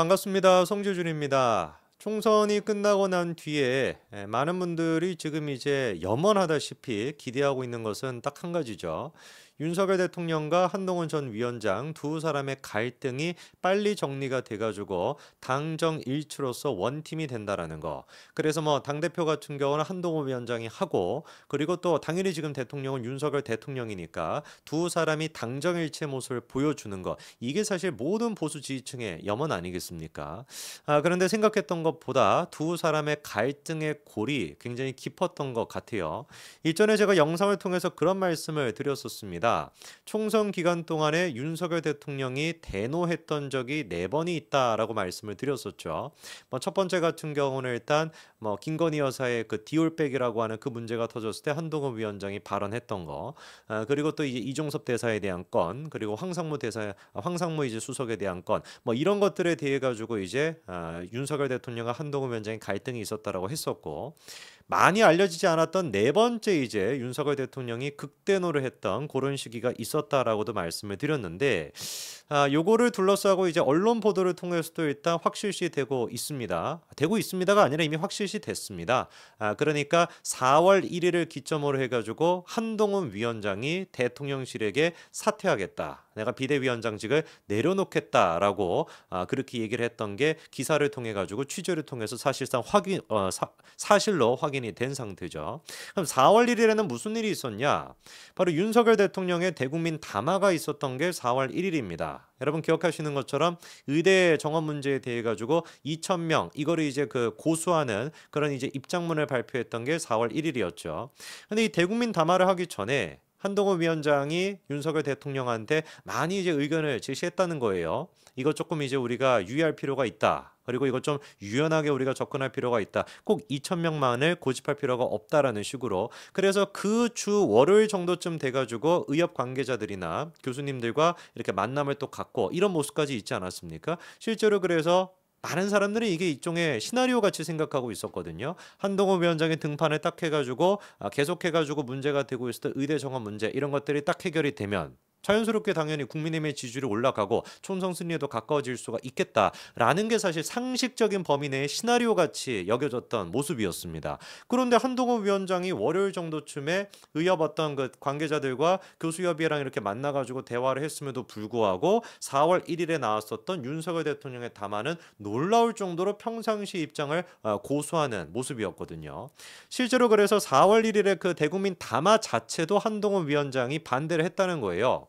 반갑습니다. 성재준입니다. 총선이 끝나고 난 뒤에 많은 분들이 지금 이제 염원하다시피 기대하고 있는 것은 딱 한 가지죠. 윤석열 대통령과 한동훈 전 위원장 두 사람의 갈등이 빨리 정리가 돼가지고 당정 일치로서 원팀이 된다라는 거. 그래서 뭐 당대표 같은 경우는 한동훈 위원장이 하고 그리고 또 당연히 지금 대통령은 윤석열 대통령이니까 두 사람이 당정 일치의 모습을 보여주는 거. 이게 사실 모든 보수 지지층의 염원 아니겠습니까? 아, 그런데 생각했던 것보다 두 사람의 갈등의 골이 굉장히 깊었던 것 같아요. 이전에 제가 영상을 통해서 그런 말씀을 드렸었습니다. 있니다 총선 기간 동안에 윤석열 대통령이 대노했던 적이 네 번이 있다라고 말씀을 드렸었죠. 뭐첫 번째 같은 경우는 일단 뭐 김건희 여사의 그 디올백이라고 하는 그 문제가 터졌을 때 한동훈 위원장이 발언했던 거, 아, 그리고 또 이제 이종섭 대사에 대한 건, 그리고 황상무 대사, 아, 황상무 이제 수석에 대한 건, 뭐 이런 것들에 대해 가지고 이제 아, 윤석열 대통령과 한동훈 위원장이 갈등이 있었다라고 했었고. 많이 알려지지 않았던 네 번째 이제 윤석열 대통령이 극대노를 했던 그런 시기가 있었다라고도 말씀을 드렸는데 아, 요거를 둘러싸고 이제 언론 보도를 통해서도 일단 확실시되고 있습니다. 되고 있습니다가 아니라 이미 확실시됐습니다. 아, 그러니까 4월 1일을 기점으로 해가지고 한동훈 위원장이 대통령실에게 사퇴하겠다. 내가 비대위원장직을 내려놓겠다라고 아, 그렇게 얘기를 했던 게 기사를 통해 가지고 취재를 통해서 사실상 확인 어, 사, 사실로 확인이 된 상태죠. 그럼 4월 1일에는 무슨 일이 있었냐? 바로 윤석열 대통령의 대국민 담화가 있었던 게 4월 1일입니다. 여러분 기억하시는 것처럼 의대 정원 문제에 대해 가지고 2천 명 이거를 이제 그 고수하는 그런 이제 입장문을 발표했던 게 4월 1일이었죠. 근데 이 대국민 담화를 하기 전에 한동호 위원장이 윤석열 대통령한테 많이 이제 의견을 제시했다는 거예요. 이거 조금 이제 우리가 유의할 필요가 있다. 그리고 이거 좀 유연하게 우리가 접근할 필요가 있다. 꼭 2천 명만을 고집할 필요가 없다라는 식으로. 그래서 그 주 월요일 정도쯤 돼가지고 의협 관계자들이나 교수님들과 이렇게 만남을 또 갖고 이런 모습까지 있지 않았습니까? 실제로 그래서 많은 사람들이 이게 일종의 시나리오 같이 생각하고 있었거든요. 한동호 위원장의 등판에 딱 해가지고 아, 계속해가지고 문제가 되고 있었던 의대 정원 문제 이런 것들이 딱 해결이 되면 자연스럽게 당연히 국민의힘의 지지율이 올라가고 총선 승리에도 가까워질 수가 있겠다라는 게 사실 상식적인 범위 내의 시나리오 같이 여겨졌던 모습이었습니다. 그런데 한동훈 위원장이 월요일 정도쯤에 의협 어떤 그 관계자들과 교수협의회랑 이렇게 만나가지고 대화를 했음에도 불구하고 4월 1일에 나왔었던 윤석열 대통령의 담화는 놀라울 정도로 평상시 입장을 어, 고수하는 모습이었거든요. 실제로 그래서 4월 1일에 그 대국민 담화 자체도 한동훈 위원장이 반대를 했다는 거예요.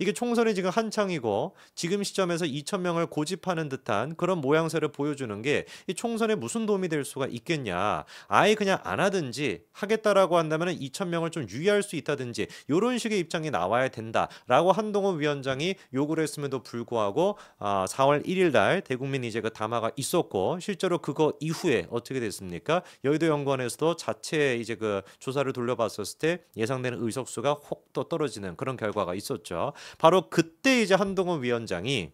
이게 총선이 지금 한창이고 지금 시점에서 2천 명을 고집하는 듯한 그런 모양새를 보여주는 게 이 총선에 무슨 도움이 될 수가 있겠냐. 아예 그냥 안 하든지 하겠다라고 한다면 2천 명을 좀 유의할 수 있다든지 이런 식의 입장이 나와야 된다라고 한동훈 위원장이 요구를 했음에도 불구하고 아, 4월 1일 날 대국민 이제그 담화가 있었고 실제로 그거 이후에 어떻게 됐습니까? 여의도 연구원에서도 자체 이제 그 조사를 돌려봤었을 때 예상되는 의석수가 혹또 떨어지는 그런 결과가 있었죠. 바로 그때 이제 한동훈 위원장이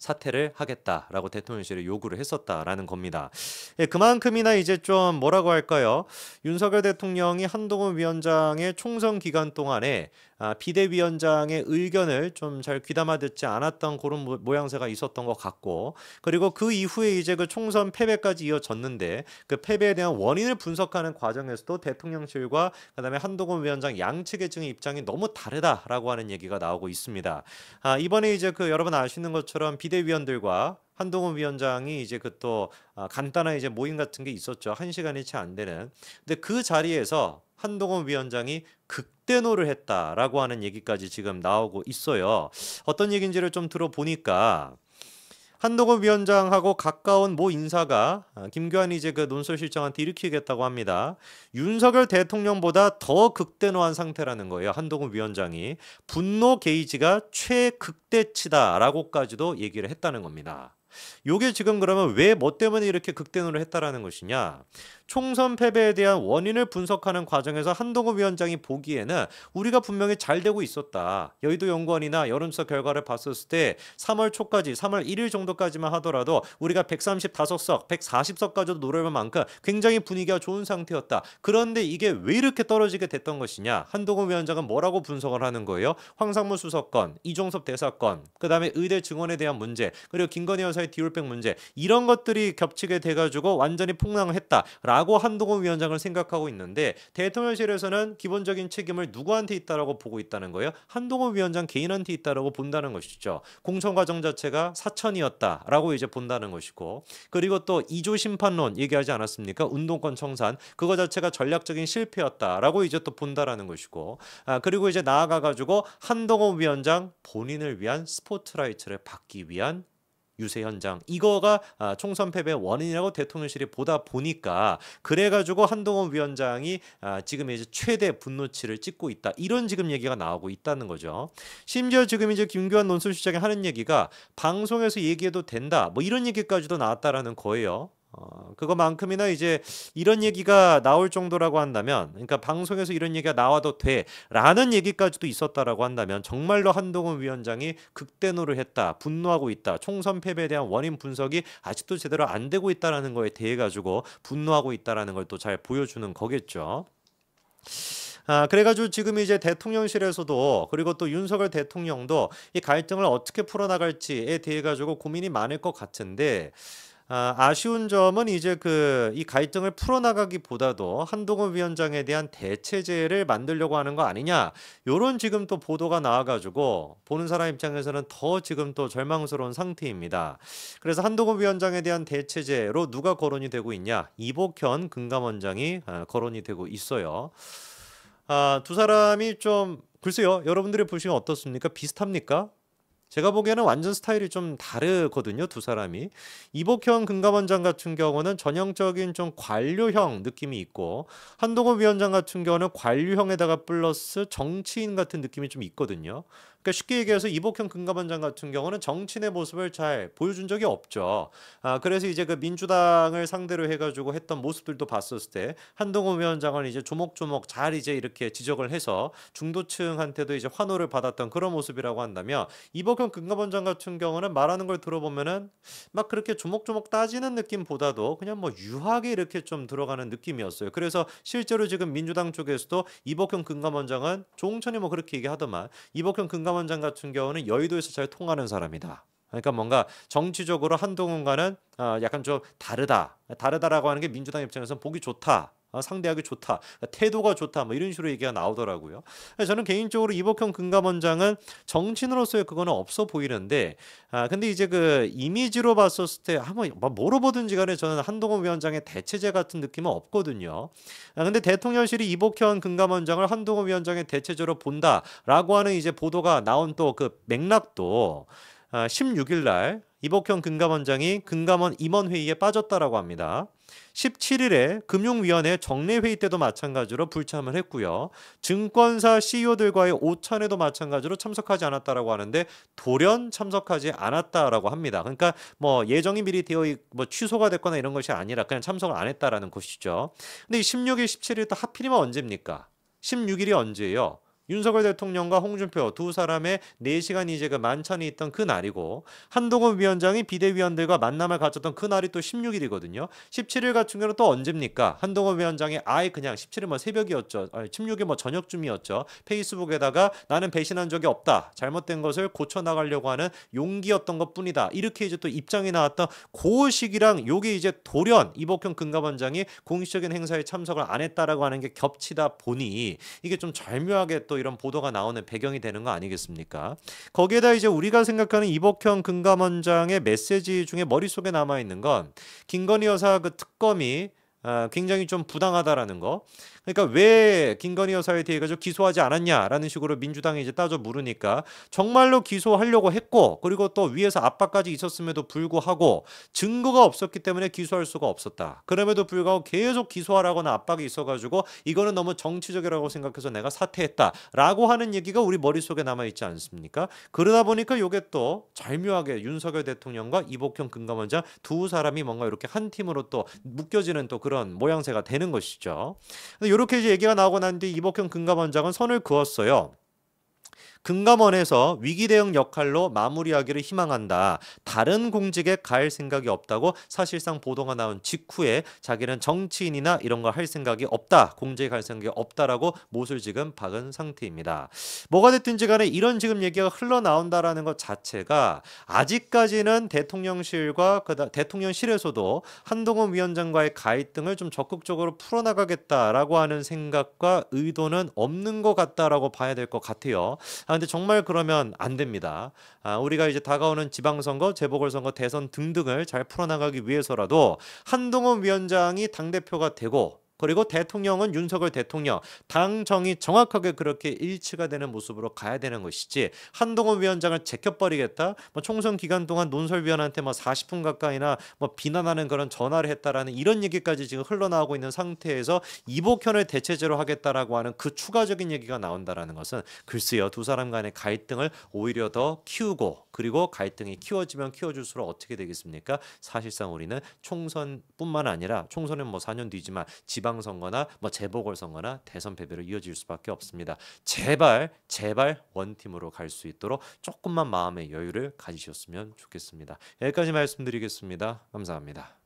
사퇴를 하겠다라고 대통령실에 요구를 했었다라는 겁니다. 예, 그만큼이나 이제 좀 뭐라고 할까요? 윤석열 대통령이 한동훈 위원장의 총선 기간 동안에 아, 비대위원장의 의견을 좀 잘 귀담아 듣지 않았던 그런 모, 양새가 있었던 것 같고 그리고 그 이후에 이제 그 총선 패배까지 이어졌는데 그 패배에 대한 원인을 분석하는 과정에서도 대통령실과 그다음에 한동훈 위원장 양측의 증의 입장이 너무 다르다라고 하는 얘기가 나오고 있습니다. 아, 이번에 이제 그 여러분 아시는 것처럼 비 비대위원들과 한동훈 위원장이 이제 그또 아, 간단한 이제 모임 같은 게 있었죠. 한 시간이 채 안 되는. 근데 그 자리에서 한동훈 위원장이 극대노를 했다라고 하는 얘기까지 지금 나오고 있어요. 어떤 얘기인지를 좀 들어보니까 한동훈 위원장하고 가까운 모 인사가 아, 김교환이 제그 논설실장한테 일으키겠다고 합니다. 윤석열 대통령보다 더 극대노한 상태라는 거예요. 한동훈 위원장이 분노 게이지가 최극대치다라고까지도 얘기를 했다는 겁니다. 요게 지금 그러면 왜 뭐 때문에 이렇게 극단으로 했다라는 것이냐? 총선 패배에 대한 원인을 분석하는 과정에서 한동호 위원장이 보기에는 우리가 분명히 잘 되고 있었다. 여의도 연구원이나 여론조사 결과를 봤었을 때 3월 초까지 3월 1일 정도까지만 하더라도 우리가 135석, 140석까지도 노려볼 만큼 굉장히 분위기가 좋은 상태였다. 그런데 이게 왜 이렇게 떨어지게 됐던 것이냐? 한동호 위원장은 뭐라고 분석을 하는 거예요? 황상무 수석권 이종섭 대사권 그다음에 의대 증원에 대한 문제, 그리고 김건희 여사 사회 디올백 문제 이런 것들이 겹치게 돼가지고 완전히 폭망을 했다라고 한동훈 위원장을 생각하고 있는데 대통령실에서는 기본적인 책임을 누구한테 있다라고 보고 있다는 거예요. 한동훈 위원장 개인한테 있다라고 본다는 것이죠. 공천 과정 자체가 사천이었다라고 이제 본다는 것이고 그리고 또 이조 심판론 얘기하지 않았습니까? 운동권 청산 그거 자체가 전략적인 실패였다라고 이제 또 본다라는 것이고 아 그리고 이제 나아가 가지고 한동훈 위원장 본인을 위한 스포트라이트를 받기 위한 유세 현장 이거가 아, 총선 패배 원인이라고 대통령실이 보다 보니까 그래가지고 한동훈 위원장이 아, 지금 이제 최대 분노치를 찍고 있다 이런 지금 얘기가 나오고 있다는 거죠. 심지어 지금 이제 김교환 논술실장이 하는 얘기가 방송에서 얘기해도 된다 뭐 이런 얘기까지도 나왔다라는 거예요. 어, 그거만큼이나 이제 이런 얘기가 나올 정도라고 한다면, 그러니까 방송에서 이런 얘기가 나와도 돼라는 얘기까지도 있었다라고 한다면 정말로 한동훈 위원장이 극대노를 했다, 분노하고 있다, 총선 패배에 대한 원인 분석이 아직도 제대로 안 되고 있다라는 거에 대해 가지고 분노하고 있다라는 걸 또 잘 보여주는 거겠죠. 아, 그래가지고 지금 이제 대통령실에서도 그리고 또 윤석열 대통령도 이 갈등을 어떻게 풀어나갈지에 대해 가지고 고민이 많을 것 같은데 아, 쉬운 점은 이제 그이 갈등을 풀어나가기보다도 한동훈 위원장에 대한 대체제를 만들려고 하는 거 아니냐 요런 지금 또 보도가 나와가지고 보는 사람 입장에서는 더 지금 또 절망스러운 상태입니다. 그래서 한동훈 위원장에 대한 대체제로 누가 거론이 되고 있냐 이복현 금감원장이 아, 거론이 되고 있어요. 아, 두 사람이 좀 글쎄요 여러분들이 보시면 어떻습니까 비슷합니까? 제가 보기에는 완전 스타일이 좀 다르거든요 두 사람이 이복현 금감원장 같은 경우는 전형적인 좀 관료형 느낌이 있고 한동훈 위원장 같은 경우는 관료형에다가 플러스 정치인 같은 느낌이 좀 있거든요 그러니까 쉽게 얘기해서 이복현 금감원장 같은 경우는 정치인의 모습을 잘 보여준 적이 없죠. 아 그래서 이제 그 민주당을 상대로 해가지고 했던 모습들도 봤었을 때 한동훈 위원장은 이제 조목조목 잘 이제 이렇게 지적을 해서 중도층한테도 이제 환호를 받았던 그런 모습이라고 한다면 이복 조금 금감원장 같은 경우는 말하는 걸 들어보면은 막 그렇게 조목조목 따지는 느낌보다도 그냥 뭐 유하게 이렇게 좀 들어가는 느낌이었어요. 그래서 실제로 지금 민주당 쪽에서도 이복현 금감원장은 종천이뭐 그렇게 얘기하더만 이복현 금감원장 같은 경우는 여의도에서 잘 통하는 사람이다. 그러니까 뭔가 정치적으로 한동훈과는 어, 약간 좀 다르다. 다르다라고 하는 게 민주당 입장에서는 보기 좋다. 어, 상대하기 좋다, 태도가 좋다, 뭐 이런 식으로 얘기가 나오더라고요. 저는 개인적으로 이복형 금감원장은 정치인으로서의 그거는 없어 보이는데, 아 근데 이제 그 이미지로 봤었을 때 한번 뭐 뭐로 보든지간에 저는 한동훈 위원장의 대체제 같은 느낌은 없거든요. 아 근데 대통령실이 이복형 금감원장을 한동훈 위원장의 대체제로 본다라고 하는 이제 보도가 나온 또 그 맥락도 16일 아, 날 이복형 금감원장이 금감원 임원회의에 빠졌다라고 합니다. 17일에 금융위원회 정례회의 때도 마찬가지로 불참을 했고요. 증권사 CEO들과의 오찬에도 마찬가지로 참석하지 않았다라고 하는데 돌연 참석하지 않았다라고 합니다. 그러니까 뭐 예정이 미리 되어 뭐 취소가 됐거나 이런 것이 아니라 그냥 참석을 안 했다라는 것이죠. 근데 16일, 17일 또 하필이면 언제입니까? 16일이 언제예요? 윤석열 대통령과 홍준표 두 사람의 4시간 이제가 만찬이 있던 그 날이고 한동훈 위원장이 비대위원들과 만남을 가졌던 그 날이 또 16일이거든요. 17일 같은 경우는 또 언제입니까? 한동훈 위원장이 아예 그냥 17일 뭐 새벽이었죠. 16일 뭐 저녁쯤이었죠. 페이스북에다가 나는 배신한 적이 없다. 잘못된 것을 고쳐 나가려고 하는 용기였던 것뿐이다. 이렇게 이제 또 입장이 나왔던 고 시기랑 요게 이제 돌연 이복현 금감원장이 공식적인 행사에 참석을 안 했다라고 하는 게 겹치다 보니 이게 좀 절묘하게 또 이런 보도가 나오는 배경이 되는 거 아니겠습니까? 거기에다 이제 우리가 생각하는 이복형 금감원장의 메시지 중에 머릿속에 남아 있는 건 김건희 여사 그 특검이 어, 굉장히 좀 부당하다라는 거. 그러니까 왜 김건희 여사에 대해 가지고 기소하지 않았냐라는 식으로 민주당이 이제 따져 물으니까 정말로 기소하려고 했고 그리고 또 위에서 압박까지 있었음에도 불구하고 증거가 없었기 때문에 기소할 수가 없었다. 그럼에도 불구하고 계속 기소하라거나 압박이 있어가지고 이거는 너무 정치적이라고 생각해서 내가 사퇴했다라고 하는 얘기가 우리 머릿속에 남아있지 않습니까? 그러다 보니까 요게또 절묘하게 윤석열 대통령과 이복형 금감원장 두 사람이 뭔가 이렇게 한 팀으로 또 묶여지는 또 그런 모양새가 되는 것이죠. 근데 이렇게 얘기가 나오고 난 뒤 이복현 금감원장은 선을 그었어요. 금감원에서 위기 대응 역할로 마무리하기를 희망한다. 다른 공직에 갈 생각이 없다고 사실상 보도가 나온 직후에 자기는 정치인이나 이런 거 할 생각이 없다. 공직에 갈 생각이 없다라고 못을 지금 박은 상태입니다. 뭐가 됐든지 간에 이런 지금 얘기가 흘러나온다라는 것 자체가 아직까지는 대통령실과 그 대통령실에서도 한동훈 위원장과의 갈 등을 좀 적극적으로 풀어나가겠다라고 하는 생각과 의도는 없는 것 같다라고 봐야 될 것 같아요. 아, 근데 정말 그러면 안 됩니다. 아, 우리가 이제 다가오는 지방선거, 재보궐선거, 대선 등등을 잘 풀어나가기 위해서라도 한동훈 위원장이 당대표가 되고 그리고 대통령은 윤석열 대통령 당정이 정확하게 그렇게 일치가 되는 모습으로 가야 되는 것이지 한동훈 위원장을 제껴버리겠다 뭐 총선 기간 동안 논설위원한테 뭐 40분 가까이나 뭐 비난하는 그런 전화를 했다라는 이런 얘기까지 지금 흘러나오고 있는 상태에서 이복현을 대체제로 하겠다라고 하는 그 추가적인 얘기가 나온다라는 것은 글쎄요 두 사람 간의 갈등을 오히려 더 키우고 그리고 갈등이 키워지면 키워질수록 어떻게 되겠습니까 사실상 우리는 총선뿐만 아니라 총선은 뭐 4년 뒤지만 지방 지방선거나 뭐 재보궐선거나 대선 패배로 이어질 수밖에 없습니다. 제발 제발 원팀으로 갈 수 있도록 조금만 마음의 여유를 가지셨으면 좋겠습니다. 여기까지 말씀드리겠습니다. 감사합니다.